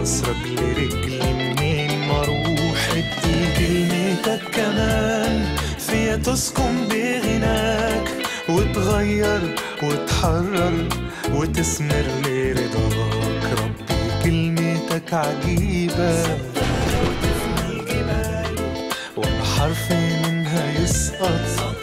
عصرك لرجلي منين ما اروح ادي كلمتك كمان فيا تسكن بغناك وتغير وتحرر وتسمر لرضاك ربي كلمتك عجيبة وتفنى الجبال ولا حرف منها يسقط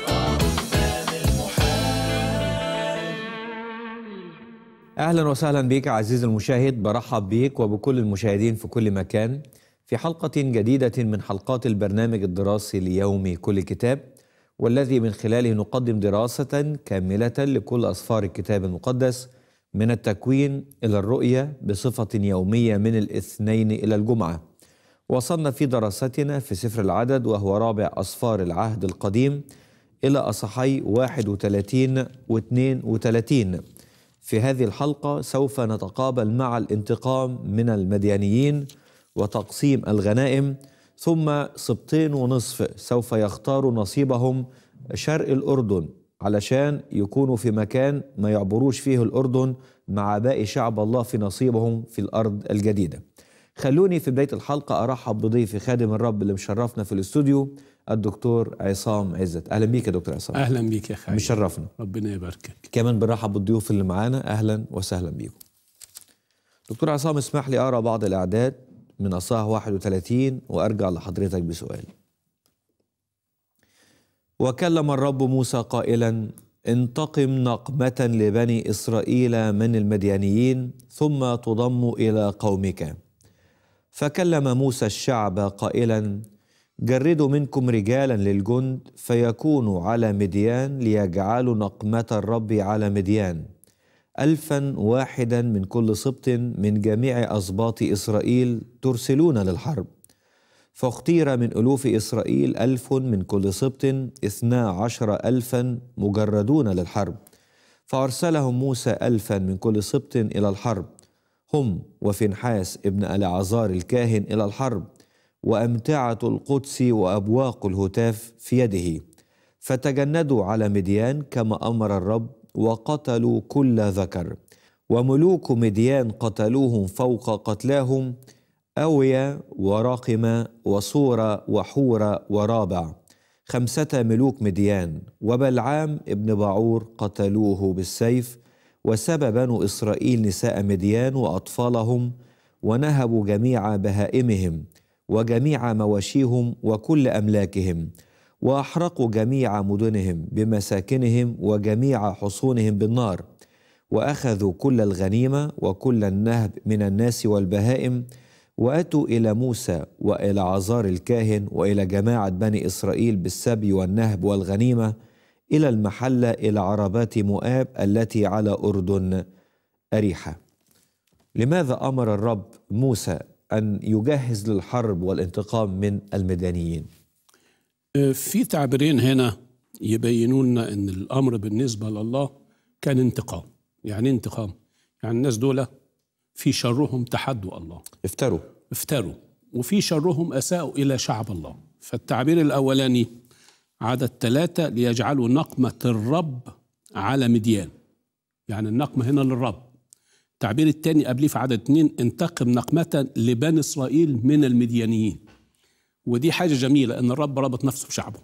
اهلا وسهلا بك عزيزي المشاهد برحب بك وبكل المشاهدين في كل مكان في حلقه جديده من حلقات البرنامج الدراسي ليومي كل كتاب والذي من خلاله نقدم دراسه كامله لكل اسفار الكتاب المقدس من التكوين الى الرؤيه بصفه يوميه من الاثنين الى الجمعه وصلنا في دراستنا في سفر العدد وهو رابع اسفار العهد القديم الى اصحي 31 و 32 في هذه الحلقة سوف نتقابل مع الانتقام من المديانيين وتقسيم الغنائم ثم سبطين ونصف سوف يختاروا نصيبهم شرق الأردن علشان يكونوا في مكان ما يعبروش فيه الأردن مع باقي شعب الله في نصيبهم في الأرض الجديدة خلوني في بداية الحلقة أرحب بضيفي خادم الرب اللي مشرفنا في الاستوديو الدكتور عصام عزت اهلا بيك يا دكتور عصام اهلا بيك يا خالد مشرفنا ربنا يباركك كمان بنرحب بالضيوف اللي معانا اهلا وسهلا بيكم دكتور عصام اسمح لي اقرا بعض الاعداد من اصحاح 31 وارجع لحضرتك بسؤال وكلم الرب موسى قائلا انتقم نقمة لبني إسرائيل من المديانيين ثم تضم إلى قومك فكلم موسى الشعب قائلا جردوا منكم رجالا للجند فيكونوا على مديان ليجعلوا نقمة الرب على مديان ألفا واحدا من كل سبط من جميع أسباط إسرائيل ترسلون للحرب فاختير من ألوف إسرائيل ألف من كل سبط اثنا عشر ألفا مجردون للحرب فأرسلهم موسى ألفا من كل سبط إلى الحرب هم وفنحاس ابن العزار الكاهن إلى الحرب وأمتعة القدس وأبواق الهتاف في يده فتجندوا على مديان كما أمر الرب وقتلوا كل ذكر وملوك مديان قتلوهم فوق قتلاهم أويا وراقمة وصورة وحورة ورابع خمسة ملوك مديان وبلعام ابن بعور قتلوه بالسيف وسبى بنو إسرائيل نساء مديان وأطفالهم ونهبوا جميع بهائمهم وجميع مواشيهم وكل أملاكهم وأحرقوا جميع مدنهم بمساكنهم وجميع حصونهم بالنار وأخذوا كل الغنيمة وكل النهب من الناس والبهائم وأتوا إلى موسى وإلى عزار الكاهن وإلى جماعة بني إسرائيل بالسبي والنهب والغنيمة إلى المحلة إلى عربات مؤاب التي على أردن أريحة لماذا أمر الرب موسى أن يجهز للحرب والانتقام من المدنيين أه، في تعبيرين هنا يبينوا لنا أن الأمر بالنسبة لله كان انتقام يعني انتقام يعني الناس دول في شرهم تحدوا الله افتروا افتروا وفي شرهم أساءوا إلى شعب الله فالتعبير الأولاني عدد ثلاثة ليجعلوا نقمة الرب على مديان يعني النقمة هنا للرب التعبير الثاني قبليه في عدد اثنين انتقم نقمة لبني إسرائيل من المديانيين ودي حاجة جميلة إن الرب ربط نفسه بشعبه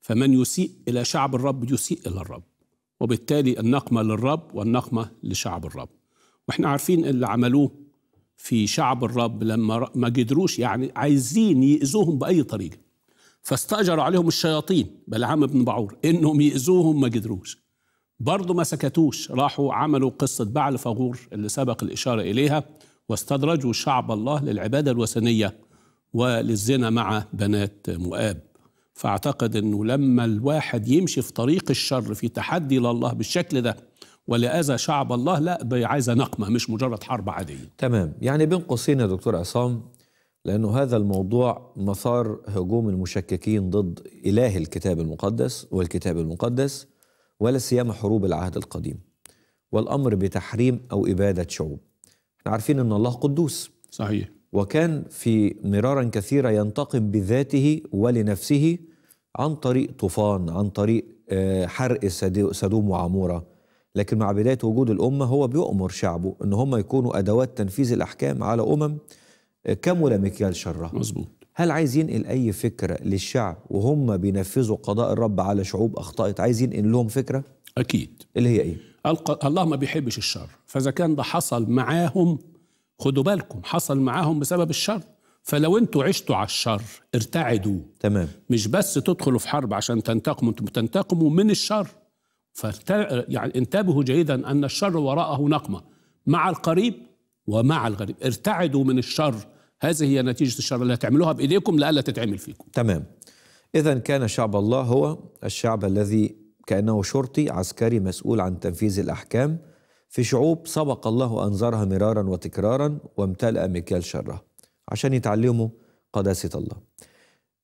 فمن يسيء إلى شعب الرب يسيء إلى الرب وبالتالي النقمة للرب والنقمة لشعب الرب واحنا عارفين اللي عملوه في شعب الرب لما ما قدروش يعني عايزين يأذوهم بأي طريقة فاستأجر عليهم الشياطين بلعام بن بعور إنهم يأذوهم ما قدروش برضه ما سكتوش راحوا عملوا قصة بعل فغور اللي سبق الإشارة إليها واستدرجوا شعب الله للعبادة الوثنية وللزنا مع بنات مؤاب فأعتقد أنه لما الواحد يمشي في طريق الشر في تحدي لله بالشكل ده ولأذى شعب الله لا عايزة نقمة مش مجرد حرب عادية تمام يعني بين قوسين يا دكتور عصام لأنه هذا الموضوع مسار هجوم المشككين ضد إله الكتاب المقدس والكتاب المقدس ولا سيما حروب العهد القديم والأمر بتحريم أو إبادة شعوب احنا عارفين أن الله قدوس صحيح وكان في مرارا كثيرة ينتقم بذاته ولنفسه عن طريق طوفان عن طريق آه، حرق سدوم وعمورة لكن مع بداية وجود الأمة هو بيؤمر شعبه أن هم يكونوا أدوات تنفيذ الأحكام على أمم كمل مكيال شره مظبوط هل عايز ينقل اي فكره للشعب وهم بينفذوا قضاء الرب على شعوب اخطات عايز ينقل لهم فكره اكيد اللي هي ايه الق... الله ما بيحبش الشر فاذا كان ده حصل معاهم خدوا بالكم حصل معاهم بسبب الشر فلو انتوا عشتوا على الشر ارتعدوا تمام مش بس تدخلوا في حرب عشان تنتقموا انتوا بتنتقموا من الشر فارتع... يعني انتبهوا جيدا ان الشر وراءه نقمه مع القريب ومع الغريب ارتعدوا من الشر هذه هي نتيجة الشر اللي هتعملوها بإيديكم لألا تتعمل فيكم تمام إذا كان شعب الله هو الشعب الذي كأنه شرطي عسكري مسؤول عن تنفيذ الأحكام في شعوب سبق الله أنظرها مرارا وتكرارا وامتلأ مكيال شرها عشان يتعلموا قداسة الله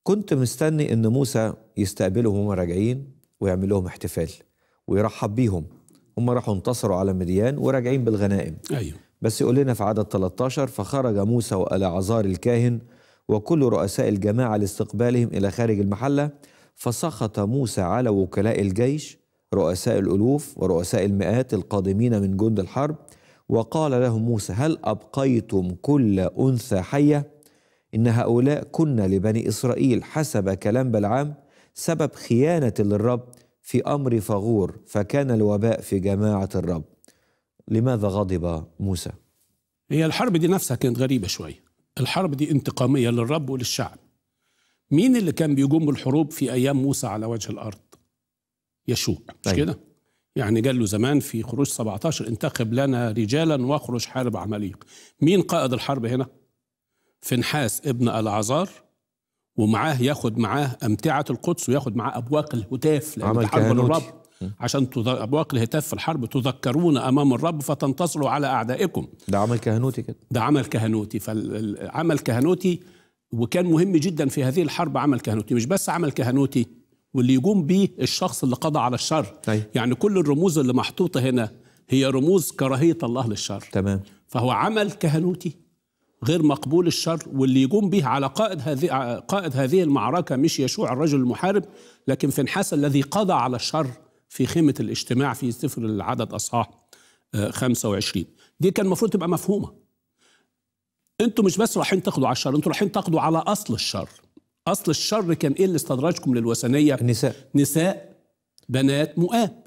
كنت مستني أن موسى يستقبلهم وهم راجعين ويعمل لهم احتفال ويرحب بيهم هم راحوا انتصروا على مديان وراجعين بالغنائم أيوه بس يقول لنا في عدد 13 فخرج موسى والعزار الكاهن وكل رؤساء الجماعة لاستقبالهم إلى خارج المحلة فسخط موسى على وكلاء الجيش رؤساء الألوف ورؤساء المئات القادمين من جند الحرب وقال لهم موسى هل أبقيتم كل أنثى حية؟ إن هؤلاء كنا لبني إسرائيل حسب كلام بلعام سبب خيانة للرب في أمر فغور فكان الوباء في جماعة الرب لماذا غضب موسى؟ هي الحرب دي نفسها كانت غريبة شوية الحرب دي انتقامية للرب وللشعب مين اللي كان بيجوم الحروب في أيام موسى على وجه الأرض؟ يشوع مش طيب. كده؟ يعني قال له زمان في خروج 17 انتخب لنا رجالا واخرج حارب عماليق مين قائد الحرب هنا؟ فنحاس ابن العزار ومعاه ياخد معاه أمتعة القدس وياخد معاه أبواق الهتاف لأن عمل الحرب للرب عشان أبواق الهتاف في الحرب تذكرون أمام الرب فتنتصروا على أعدائكم ده عمل كهنوتي كده ده عمل كهنوتي فالعمل كهنوتي وكان مهم جدا في هذه الحرب عمل كهنوتي مش بس عمل كهنوتي واللي يقوم بيه الشخص اللي قضى على الشر أي. طيب. يعني كل الرموز اللي محطوطة هنا هي رموز كراهية الله للشر تمام فهو عمل كهنوتي غير مقبول الشر واللي يقوم به على قائد هذه قائد هذه المعركه مش يشوع الرجل المحارب لكن فنحاس الذي قضى على الشر في خيمة الاجتماع في سفر العدد أصحاح 25 آه، دي كان المفروض تبقى مفهومة انتوا مش بس رايحين تقضوا على الشر انتوا رايحين تقضوا على أصل الشر أصل الشر كان إيه اللي استدرجكم للوثنية النساء نساء بنات مؤاب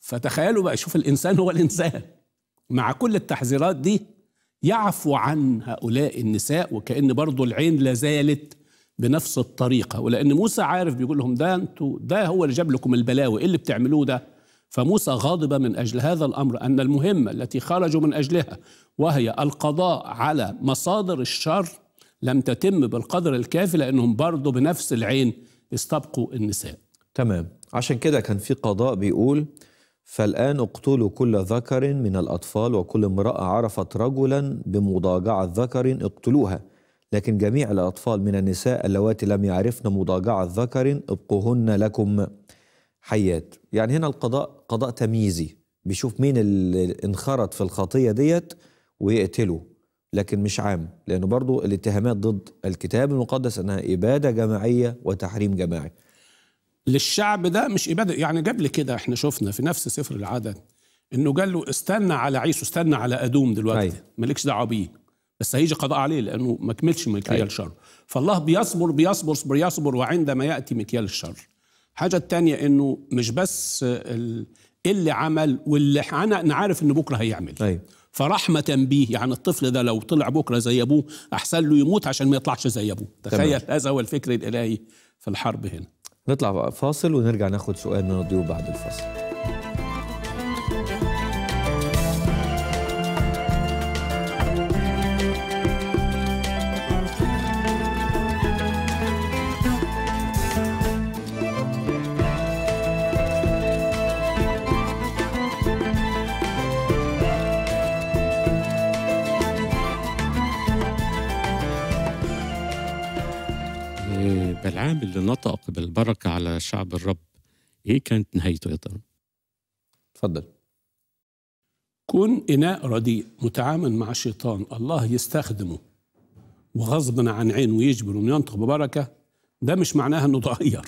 فتخيلوا بقى شوف الإنسان هو الإنسان مع كل التحذيرات دي يعفو عن هؤلاء النساء وكأن برضو العين لازالت بنفس الطريقة ولأن موسى عارف بيقول لهم ده أنتوا ده هو اللي جاب لكم البلاوي إيه اللي بتعملوه ده فموسى غاضب من أجل هذا الأمر أن المهمة التي خرجوا من أجلها وهي القضاء على مصادر الشر لم تتم بالقدر الكافي لأنهم برضه بنفس العين استبقوا النساء تمام عشان كده كان في قضاء بيقول فالآن اقتلوا كل ذكر من الأطفال وكل امرأة عرفت رجلا بمضاجعة ذكر اقتلوها لكن جميع الأطفال من النساء اللواتي لم يعرفن مضاجعة ذكر ابقوهن لكم حيات يعني هنا القضاء قضاء تمييزي بيشوف مين اللي انخرط في الخطية ديت ويقتله لكن مش عام لأنه برضو الاتهامات ضد الكتاب المقدس أنها إبادة جماعية وتحريم جماعي للشعب ده مش إبادة يعني قبل كده احنا شفنا في نفس سفر العدد انه قال له استنى على عيسو استنى على ادوم دلوقتي مالكش دعوه بيه بس هيجي قضاء عليه لانه ما كملش مكيال الشر أيوه. فالله بيصبر بيصبر بيصبر وعندما ياتي مكيال الشر الحاجه الثانيه انه مش بس اللي عمل واللي انا عارف ان بكره هيعمل أيوة. فرحمة به يعني الطفل ده لو طلع بكرة زي أبوه أحسن له يموت عشان ما يطلعش زي أبوه تخيل هذا هو الفكر الإلهي في الحرب هنا نطلع فاصل ونرجع ناخد سؤال من بعد الفاصل البركة على شعب الرب إيه كانت نهايته يا ترى؟ تفضل كون إناء رديء متعامل مع الشيطان الله يستخدمه وغصبا عن عينه ويجبره انه ينطق ببركه ده مش معناها انه تغير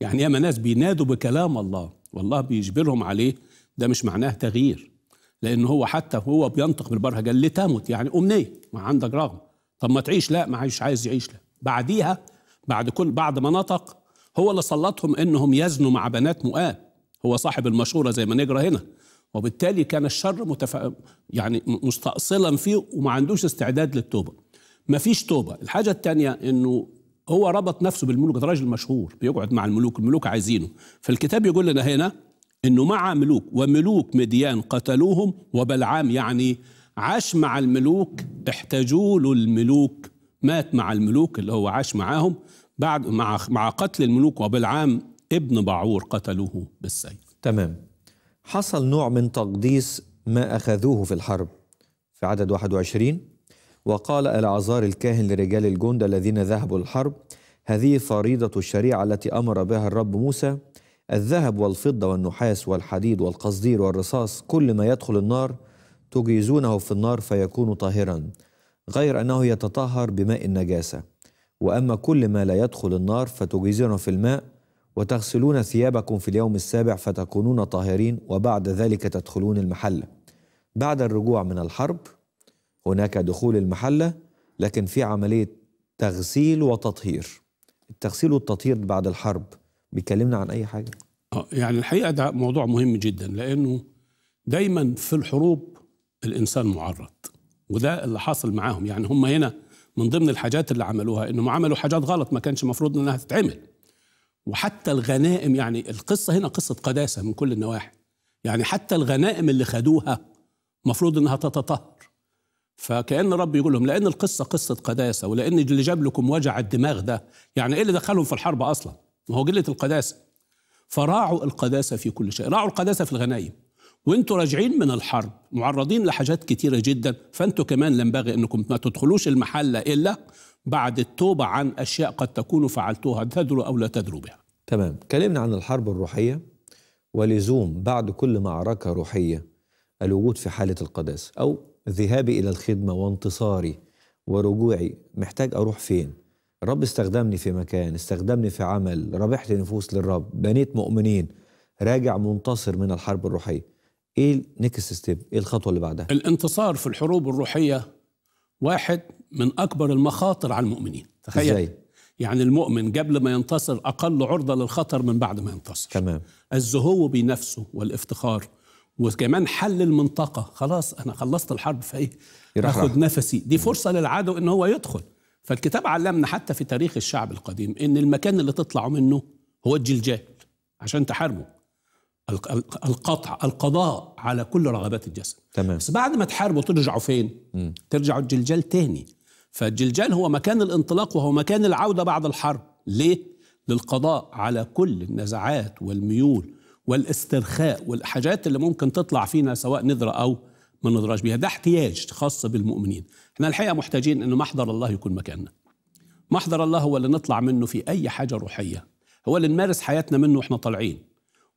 يعني ياما ناس بينادوا بكلام الله والله بيجبرهم عليه ده مش معناه تغيير لان هو حتى هو بينطق بالبركه قال تموت يعني امنيه ما عندك رغم طب ما تعيش لا ما عايش عايز يعيش لا بعديها بعد كل بعد ما نطق هو اللي سلطهم انهم يزنوا مع بنات مؤاب هو صاحب المشوره زي ما نجرى هنا وبالتالي كان الشر متف... يعني مستأصلا فيه وما عندوش استعداد للتوبه ما فيش توبه الحاجه الثانيه انه هو ربط نفسه بالملوك ده راجل مشهور بيقعد مع الملوك الملوك عايزينه فالكتاب يقول لنا هنا انه مع ملوك وملوك مديان قتلوهم وبلعام يعني عاش مع الملوك احتاجوا له الملوك مات مع الملوك اللي هو عاش معاهم بعد مع مع قتل الملوك وبالعام ابن بعور قتلوه بالسيف تمام حصل نوع من تقديس ما أخذوه في الحرب في عدد 21 وقال العزار الكاهن لرجال الجند الذين ذهبوا الحرب هذه فريضة الشريعة التي أمر بها الرب موسى الذهب والفضة والنحاس والحديد والقصدير والرصاص كل ما يدخل النار تجيزونه في النار فيكون طاهرا غير أنه يتطهر بماء النجاسة وأما كل ما لا يدخل النار فتجيزون في الماء وتغسلون ثيابكم في اليوم السابع فتكونون طاهرين وبعد ذلك تدخلون المحلة بعد الرجوع من الحرب هناك دخول المحلة لكن في عملية تغسيل وتطهير التغسيل والتطهير بعد الحرب بيكلمنا عن أي حاجة آه، يعني الحقيقة ده موضوع مهم جدا لأنه دايما في الحروب الإنسان معرض وده اللي حاصل معاهم يعني هم هنا من ضمن الحاجات اللي عملوها انهم عملوا حاجات غلط ما كانش المفروض انها تتعمل وحتى الغنائم يعني القصه هنا قصه قداسه من كل النواحي يعني حتى الغنائم اللي خدوها المفروض انها تتطهر فكأن رب يقول لهم لأن القصة قصة قداسة ولأن اللي جاب لكم وجع الدماغ ده يعني إيه اللي دخلهم في الحرب أصلا ما هو قلة القداسة فراعوا القداسة في كل شيء راعوا القداسة في الغنائم وانتوا راجعين من الحرب معرضين لحاجات كتيره جدا فانتوا كمان ينبغي انكم ما تدخلوش المحله الا بعد التوبه عن اشياء قد تكونوا فعلتوها تدروا او لا تدروا بها. تمام، كلمنا عن الحرب الروحيه ولزوم بعد كل معركه روحيه الوجود في حاله القداسه او ذهابي الى الخدمه وانتصاري ورجوعي محتاج اروح فين؟ الرب استخدمني في مكان، استخدمني في عمل، ربحت نفوس للرب، بنيت مؤمنين، راجع منتصر من الحرب الروحيه. ايه النكست ستيب؟ ايه الخطوه اللي بعدها؟ الانتصار في الحروب الروحيه واحد من اكبر المخاطر على المؤمنين، تخيل ازاي؟ يعني المؤمن قبل ما ينتصر اقل عرضه للخطر من بعد ما ينتصر. تمام الزهو بنفسه والافتخار وكمان حل المنطقه، خلاص انا خلصت الحرب فايه؟ اخد نفسي، دي فرصه للعدو ان هو يدخل. فالكتاب علمنا حتى في تاريخ الشعب القديم ان المكان اللي تطلعوا منه هو الجلجال عشان تحاربه القطع القضاء على كل رغبات الجسد تمام بس بعد ما تحاربوا ترجعوا فين؟ مم. ترجعوا الجلجال تاني فالجلجال هو مكان الانطلاق وهو مكان العودة بعد الحرب ليه؟ للقضاء على كل النزعات والميول والاسترخاء والحاجات اللي ممكن تطلع فينا سواء نذرة أو ما نضراش بيها ده احتياج خاص بالمؤمنين احنا الحقيقة محتاجين أن محضر الله يكون مكاننا محضر الله هو اللي نطلع منه في أي حاجة روحية هو اللي نمارس حياتنا منه واحنا طالعين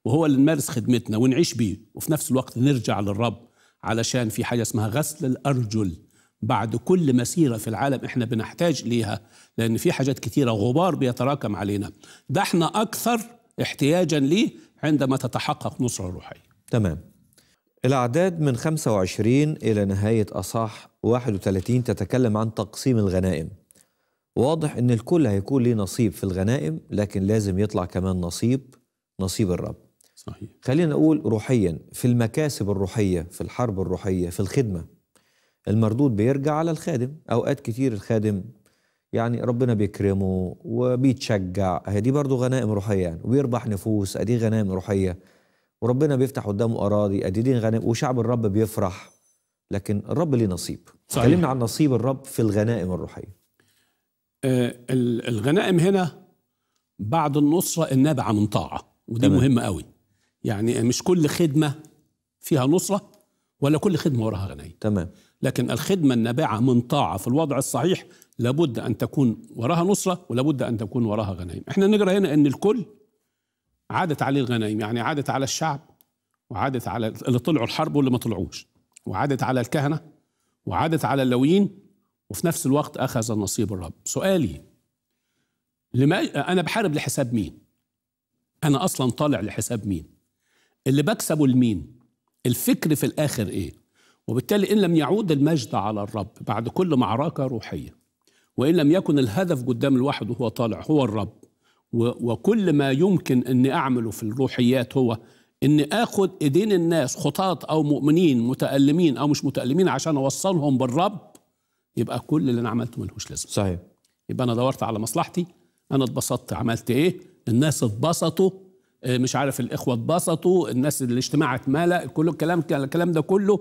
وهو اللي نمارس خدمتنا ونعيش بيه وفي نفس الوقت نرجع للرب علشان في حاجة اسمها غسل الأرجل بعد كل مسيرة في العالم احنا بنحتاج ليها لأن في حاجات كتيرة غبار بيتراكم علينا ده احنا أكثر احتياجا ليه عندما تتحقق نصرة روحية تمام الأعداد من 25 إلى نهاية أصح 31 تتكلم عن تقسيم الغنائم واضح ان الكل هيكون ليه نصيب في الغنائم لكن لازم يطلع كمان نصيب نصيب الرب صحيح خلينا نقول روحيا في المكاسب الروحيه في الحرب الروحيه في الخدمه المردود بيرجع على الخادم اوقات كتير الخادم يعني ربنا بيكرمه وبيتشجع هي دي برضه غنائم روحيه يعني وبيربح نفوس ادي غنائم روحيه وربنا بيفتح قدامه اراضي ادي دي غنائم وشعب الرب بيفرح لكن الرب ليه نصيب اتكلمنا عن نصيب الرب في الغنائم الروحيه آه الغنائم هنا بعد النصره النابعه من طاعه ودي تمام. مهمه قوي يعني مش كل خدمة فيها نصرة ولا كل خدمة وراها غنية تمام لكن الخدمة النابعة من طاعة في الوضع الصحيح لابد أن تكون وراها نصرة ولابد أن تكون وراها غنايم احنا نقرأ هنا أن الكل عادت عليه الغنايم يعني عادت على الشعب وعادت على اللي طلعوا الحرب واللي ما طلعوش وعادت على الكهنة وعادت على اللوين وفي نفس الوقت أخذ النصيب الرب سؤالي لما أنا بحارب لحساب مين أنا أصلا طالع لحساب مين اللي بكسبه لمين الفكر في الآخر إيه وبالتالي إن لم يعود المجد على الرب بعد كل معركة روحية وإن لم يكن الهدف قدام الواحد وهو طالع هو الرب وكل ما يمكن أني أعمله في الروحيات هو أني أخد إيدين الناس خطاة أو مؤمنين متألمين أو مش متألمين عشان أوصلهم بالرب يبقى كل اللي أنا عملته ملهوش لازمة صحيح يبقى أنا دورت على مصلحتي أنا اتبسطت عملت إيه الناس اتبسطوا آه، مش عارف الاخوه اتبسطوا الناس الاجتماع اتملى كل الكلام الكلام ده كله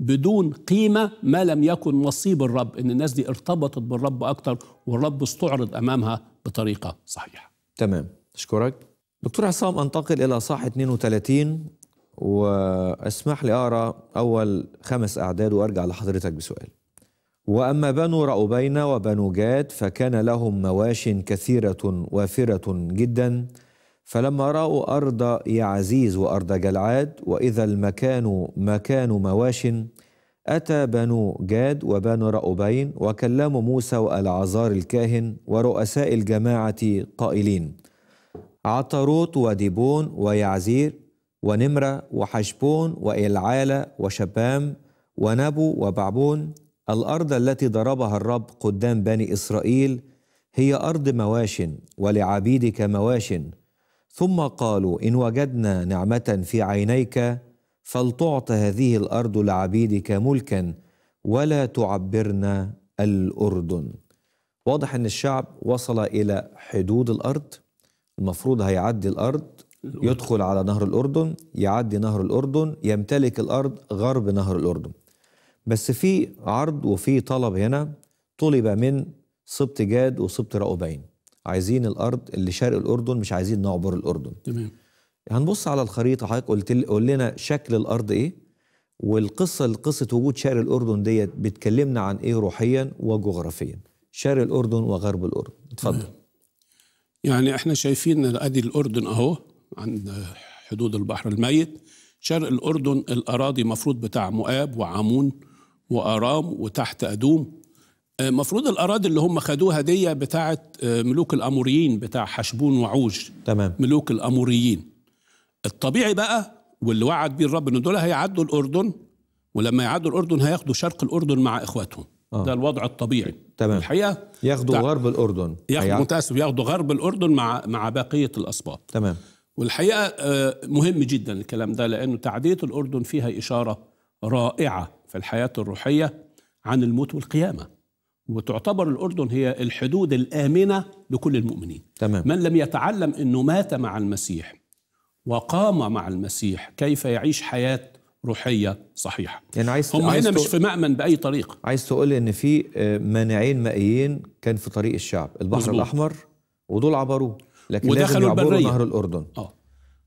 بدون قيمه ما لم يكن نصيب الرب ان الناس دي ارتبطت بالرب اكتر والرب استعرض امامها بطريقه صحيحه تمام اشكرك دكتور عصام انتقل الى صاح 32 واسمح لي اقرا اول خمس اعداد وارجع لحضرتك بسؤال واما بنو رأوبين وبنو جاد فكان لهم مواش كثيره وافره جدا فلما راوا ارض يعزيز وارض جلعاد واذا المكان مكان مواش اتى بنو جاد وبنو رأبين وكلموا موسى والعزار الكاهن ورؤساء الجماعه قائلين عطروت وديبون ويعزير ونمره وحشبون والعاله وشبام ونبو وبعبون الارض التي ضربها الرب قدام بني اسرائيل هي ارض مواشن ولعبيدك مواشن ثم قالوا ان وجدنا نعمه في عينيك فلتعط هذه الارض لعبيدك ملكا ولا تعبرنا الاردن واضح ان الشعب وصل الى حدود الارض المفروض هيعدي الارض يدخل على نهر الاردن يعدي نهر الاردن يمتلك الارض غرب نهر الاردن بس في عرض وفي طلب هنا طلب من سبط جاد وسبط رأوبين عايزين الارض اللي شرق الاردن مش عايزين نعبر الاردن تمام هنبص على الخريطه حضرتك قلت قول لنا شكل الارض ايه والقصه قصه وجود شرق الاردن ديت بتكلمنا عن ايه روحيا وجغرافيا شرق الاردن وغرب الاردن اتفضل يعني احنا شايفين ادي الاردن اهو عند حدود البحر الميت شرق الاردن الاراضي مفروض بتاع مؤاب وعمون وارام وتحت ادوم مفروض الاراضي اللي هم خدوها دي بتاعه آه، ملوك الاموريين بتاع حشبون وعوج تمام ملوك الاموريين الطبيعي بقى واللي وعد بيه الرب ان دول هيعدوا الاردن ولما يعدوا الاردن هياخدوا شرق الاردن مع اخواتهم آه. ده الوضع الطبيعي تمام الحقيقه ياخدوا غرب الاردن ياخدوا متاسف ياخدوا غرب الاردن مع مع بقيه الاسباط تمام والحقيقه آه، مهم جدا الكلام ده لانه تعديه الاردن فيها اشاره رائعه في الحياه الروحيه عن الموت والقيامه وتعتبر الأردن هي الحدود الآمنة لكل المؤمنين تمام. من لم يتعلم أنه مات مع المسيح وقام مع المسيح كيف يعيش حياة روحية صحيحة يعني عايز هم عايز هنا مش في مأمن بأي طريقة عايز تقول إن في آه، مانعين مائيين كان في طريق الشعب البحر مزبوط. الأحمر ودول عبروه لكن ودخلوا لازم البرية نهر الأردن آه.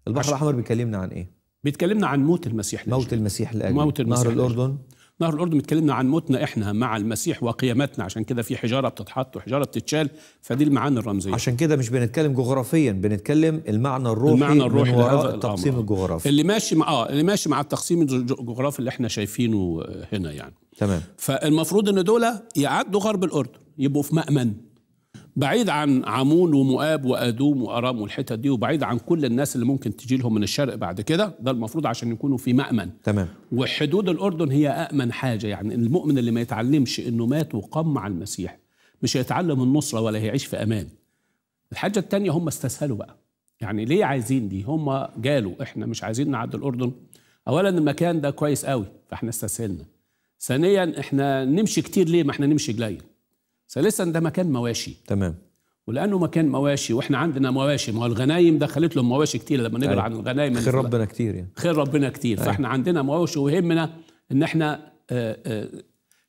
البحر عشان. الأحمر بيكلمنا عن إيه؟ بيتكلمنا عن موت المسيح لأجل. موت المسيح لأجل موت المسيح نهر الأردن نهر الأردن بيتكلمنا عن موتنا إحنا مع المسيح وقيامتنا عشان كده في حجارة بتتحط وحجارة بتتشال فدي المعاني الرمزية عشان كده مش بنتكلم جغرافيا بنتكلم المعنى الروحي المعنى الروحي من وراء التقسيم الأمر. الجغرافي اللي ماشي مع آه اللي ماشي مع التقسيم الجغرافي اللي إحنا شايفينه آه، هنا يعني تمام فالمفروض إن دول يعدوا غرب الأردن يبقوا في مأمن بعيد عن عمون ومؤاب وادوم وارام والحتت دي وبعيد عن كل الناس اللي ممكن تجي لهم من الشرق بعد كده ده المفروض عشان يكونوا في مامن تمام وحدود الاردن هي امن حاجه يعني المؤمن اللي ما يتعلمش انه مات وقام مع المسيح مش هيتعلم النصره ولا هيعيش في امان الحاجه الثانيه هم استسهلوا بقى يعني ليه عايزين دي هم جالوا احنا مش عايزين نعدي الاردن اولا المكان ده كويس قوي فاحنا استسهلنا ثانيا احنا نمشي كتير ليه ما احنا نمشي قليل ثالثا ده مكان مواشي تمام ولانه مكان مواشي واحنا عندنا مواشي ما هو الغنايم دخلت لهم مواشي كتير لما نقرا أيه. عن الغنايم خير ربنا كتير يعني خير ربنا كتير أيه. فاحنا عندنا مواشي ويهمنا ان احنا آآ آه، آآ آه،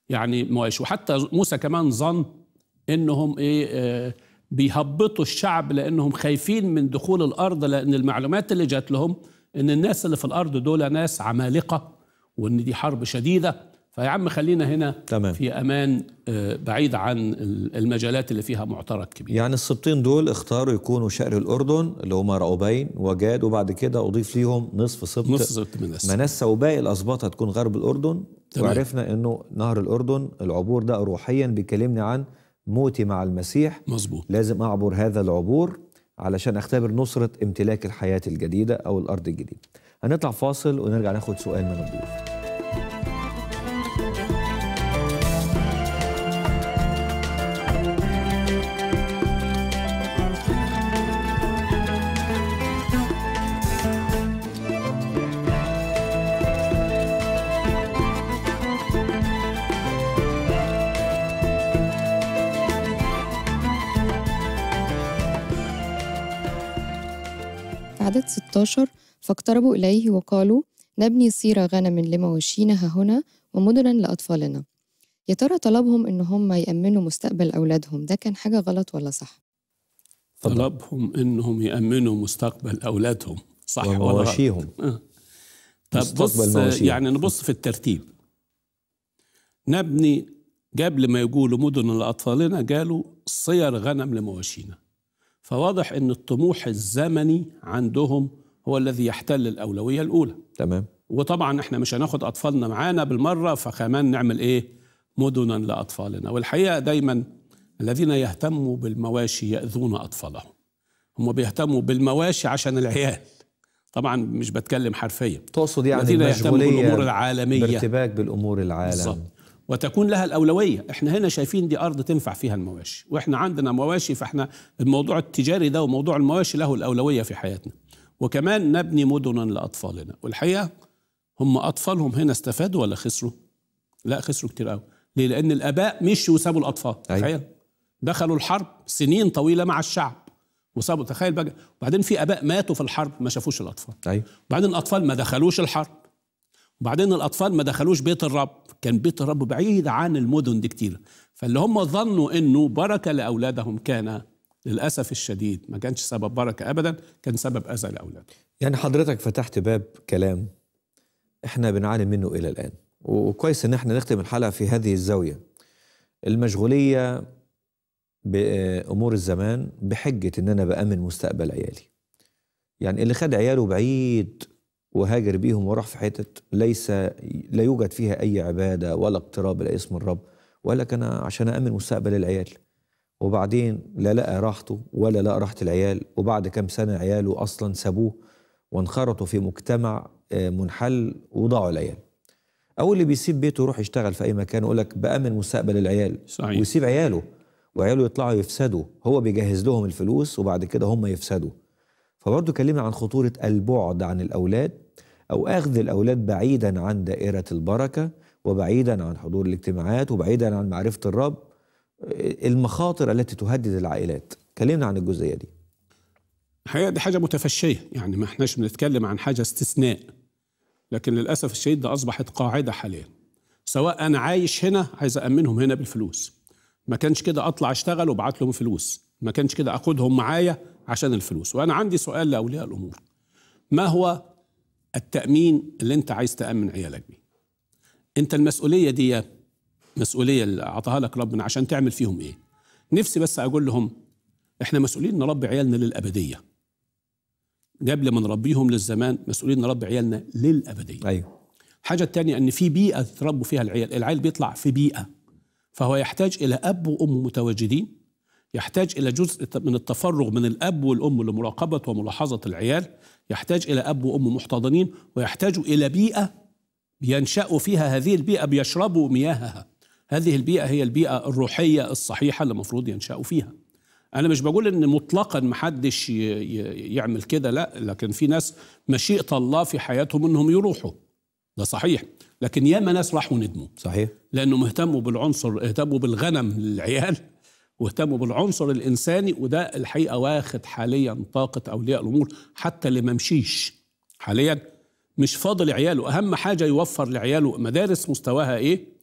يعني مواشي وحتى موسى كمان ظن انهم ايه آه، بيهبطوا الشعب لانهم خايفين من دخول الارض لان المعلومات اللي جات لهم ان الناس اللي في الارض دول ناس عمالقه وان دي حرب شديده فيا عم خلينا هنا تمام. في امان آه، بعيد عن المجالات اللي فيها معترك كبير يعني السبطين دول اختاروا يكونوا شقر الاردن اللي هم رؤوبين وجاد وبعد كده اضيف ليهم نصف سبط نصف سبط منسى منسى وباقي الاسباط هتكون غرب الاردن تمام. وعرفنا انه نهر الاردن العبور ده روحيا بيكلمني عن موتي مع المسيح مظبوط لازم اعبر هذا العبور علشان اختبر نصره امتلاك الحياه الجديده او الارض الجديده هنطلع فاصل ونرجع ناخد سؤال من الضيوف 16 فاقتربوا إليه وقالوا نبني صير غنم لمواشينا هنا ومدنا لأطفالنا يا ترى طلبهم إن هم يأمنوا مستقبل أولادهم ده كان حاجة غلط ولا صح؟ طلبهم إنهم يأمنوا مستقبل أولادهم صح ولا آه. مواشيهم طب بص يعني نبص في الترتيب نبني قبل ما يقولوا مدن لأطفالنا قالوا صير غنم لمواشينا فواضح ان الطموح الزمني عندهم هو الذي يحتل الاولويه الاولى تمام وطبعا احنا مش هناخد اطفالنا معانا بالمره فكمان نعمل ايه مدنا لاطفالنا والحقيقه دايما الذين يهتموا بالمواشي ياذون اطفالهم هم بيهتموا بالمواشي عشان العيال طبعا مش بتكلم حرفيا تقصد يعني الذين يهتموا بالامور العالميه بارتباك بالامور العالم بالظبط وتكون لها الاولويه احنا هنا شايفين دي ارض تنفع فيها المواشي واحنا عندنا مواشي فاحنا الموضوع التجاري ده وموضوع المواشي له الاولويه في حياتنا وكمان نبني مدنا لأطفالنا والحقيقة هم أطفالهم هنا استفادوا ولا خسروا؟ لا خسروا كتير قوي ليه؟ لأن الآباء مشوا وسابوا الأطفال أيوة. تخيل دخلوا الحرب سنين طويلة مع الشعب وسابوا تخيل بقى وبعدين في آباء ماتوا في الحرب ما شافوش الأطفال أيوة. وبعدين الأطفال ما دخلوش الحرب وبعدين الأطفال ما دخلوش بيت الرب كان بيت الرب بعيد عن المدن دي كتير فاللي هم ظنوا أنه بركة لأولادهم كان للأسف الشديد ما كانش سبب بركة أبدا كان سبب أذى الاولاد يعني حضرتك فتحت باب كلام احنا بنعاني منه إلى الآن وكويس ان احنا نختم الحلقة في هذه الزاوية المشغولية بأمور الزمان بحجة ان انا بأمن مستقبل عيالي يعني اللي خد عياله بعيد وهاجر بيهم وراح في حتت ليس لا يوجد فيها اي عباده ولا اقتراب الى اسم الرب ولكن انا عشان امن مستقبل العيال وبعدين لا لقى راحته ولا لقى راحة العيال وبعد كام سنة عياله أصلا سابوه وانخرطوا في مجتمع آه، منحل وضاعوا العيال أو اللي بيسيب بيته يروح يشتغل في أي مكان ويقول لك بأمن مستقبل العيال صحيح. ويسيب عياله وعياله يطلعوا يفسدوا هو بيجهز لهم الفلوس وبعد كده هم يفسدوا فبرضه كلمنا عن خطورة البعد عن الأولاد أو أخذ الأولاد بعيدا عن دائرة البركة وبعيدا عن حضور الاجتماعات وبعيدا عن معرفة الرب المخاطر التي تهدد العائلات كلمنا عن الجزئيه دي الحقيقه دي حاجه متفشيه يعني ما احناش بنتكلم عن حاجه استثناء لكن للاسف الشديد ده اصبحت قاعده حاليا سواء انا عايش هنا عايز امنهم هنا بالفلوس ما كانش كده اطلع اشتغل وابعت لهم فلوس ما كانش كده اخدهم معايا عشان الفلوس وانا عندي سؤال لاولياء الامور ما هو التامين اللي انت عايز تامن عيالك بيه انت المسؤوليه ديت مسؤوليه اللي اعطاها لك ربنا عشان تعمل فيهم ايه نفسي بس اقول لهم احنا مسؤولين نربي عيالنا للابديه قبل ما نربيهم للزمان مسؤولين نربي عيالنا للابديه ايوه الحاجه الثانيه ان في بيئه تربوا فيها العيال العيل بيطلع في بيئه فهو يحتاج الى اب وام متواجدين يحتاج إلى جزء من التفرغ من الأب والأم لمراقبة وملاحظة العيال يحتاج إلى أب وأم محتضنين ويحتاج إلى بيئة ينشأوا فيها هذه البيئة بيشربوا مياهها هذه البيئة هي البيئة الروحية الصحيحة اللي المفروض ينشأوا فيها أنا مش بقول إن مطلقا محدش يعمل كده لا لكن في ناس مشيئة الله في حياتهم إنهم يروحوا ده صحيح لكن ياما ناس راحوا ندموا صحيح لأنهم اهتموا بالعنصر اهتموا بالغنم للعيال واهتموا بالعنصر الإنساني وده الحقيقة واخد حاليا طاقة أولياء الأمور حتى اللي ممشيش حاليا مش فاضل عياله أهم حاجة يوفر لعياله مدارس مستواها إيه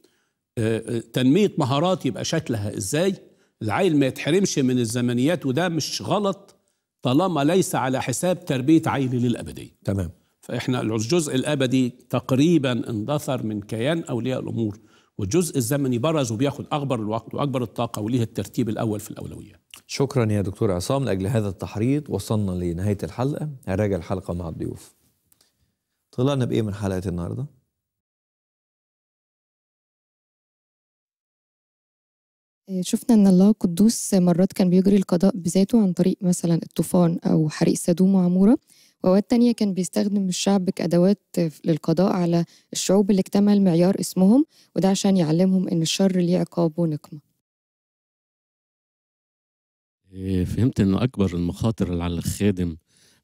آه، آه، تنميه مهارات يبقى شكلها ازاي العيل ما يتحرمش من الزمنيات وده مش غلط طالما ليس على حساب تربيه عيل للابديه تمام فاحنا الجزء الابدي تقريبا اندثر من كيان اولياء الامور والجزء الزمني برز وبياخد اكبر الوقت واكبر الطاقه وليه الترتيب الاول في الاولويات شكرا يا دكتور عصام لاجل هذا التحريض وصلنا لنهايه الحلقه هراجع الحلقه مع الضيوف طلعنا بايه من حلقه النهارده آه، شفنا ان الله قدوس مرات كان بيجري القضاء بذاته عن طريق مثلا الطوفان او حريق سدوم وعموره وأوقات تانية كان بيستخدم الشعب كأدوات للقضاء على الشعوب اللي اكتمل معيار اسمهم وده عشان يعلمهم إن الشر ليه عقاب ونقمة إيه، فهمت إن أكبر المخاطر اللي على الخادم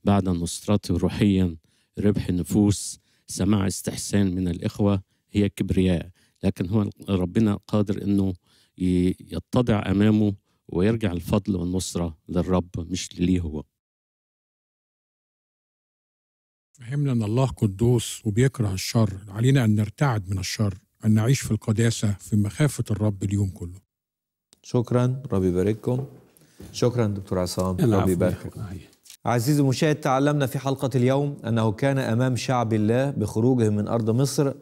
بعد نصرته روحيا ربح النفوس سماع استحسان من الإخوة هي الكبرياء لكن هو ربنا قادر إنه يتضع امامه ويرجع الفضل والنصره للرب مش ليه هو فهمنا ان الله قدوس وبيكره الشر علينا ان نرتعد من الشر ان نعيش في القداسه في مخافه الرب اليوم كله شكرا ربي يبارككم شكرا دكتور عصام ربي يبارككم عزيزي المشاهد تعلمنا في حلقة اليوم أنه كان أمام شعب الله بخروجه من أرض مصر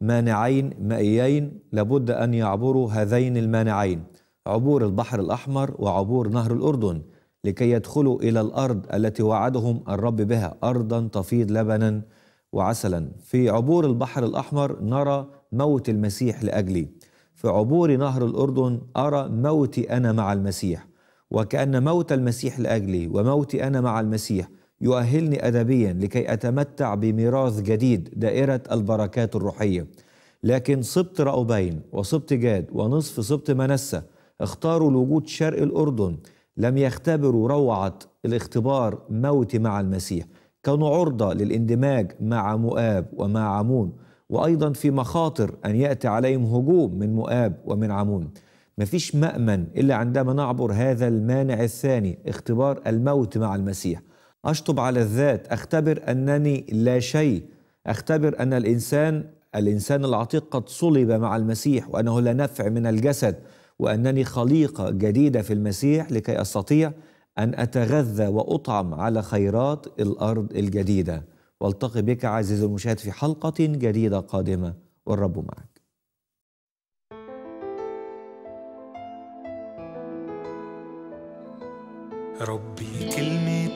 مانعين مائيين لابد أن يعبروا هذين المانعين عبور البحر الأحمر وعبور نهر الأردن لكي يدخلوا إلى الأرض التي وعدهم الرب بها أرضا تفيض لبنا وعسلا في عبور البحر الأحمر نرى موت المسيح لأجلي في عبور نهر الأردن أرى موتي أنا مع المسيح وكأن موت المسيح لأجلي وموتي أنا مع المسيح يؤهلني أدبيا لكي أتمتع بميراث جديد دائرة البركات الروحية لكن سبط رأوبين وسبط جاد ونصف سبط منسة اختاروا الوجود شرق الأردن لم يختبروا روعة الاختبار موتي مع المسيح كانوا عرضة للاندماج مع مؤاب ومع عمون وأيضا في مخاطر أن يأتي عليهم هجوم من مؤاب ومن عمون مفيش مأمن إلا عندما نعبر هذا المانع الثاني اختبار الموت مع المسيح أشطب على الذات أختبر أنني لا شيء أختبر أن الإنسان الإنسان العتيق قد صلب مع المسيح وأنه لا نفع من الجسد وأنني خليقة جديدة في المسيح لكي أستطيع أن أتغذى وأطعم على خيرات الأرض الجديدة والتقي بك عزيزي المشاهد في حلقة جديدة قادمة والرب معك ربي كلمة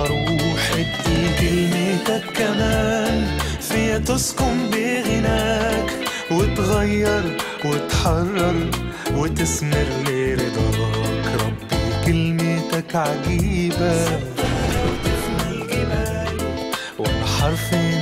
واروح ادي كلمتك كمان فيا تسكن بغناك وتغير وتحرر وتسمر لرضاك ربي كلمتك عجيبة وتفنى الجبال ولا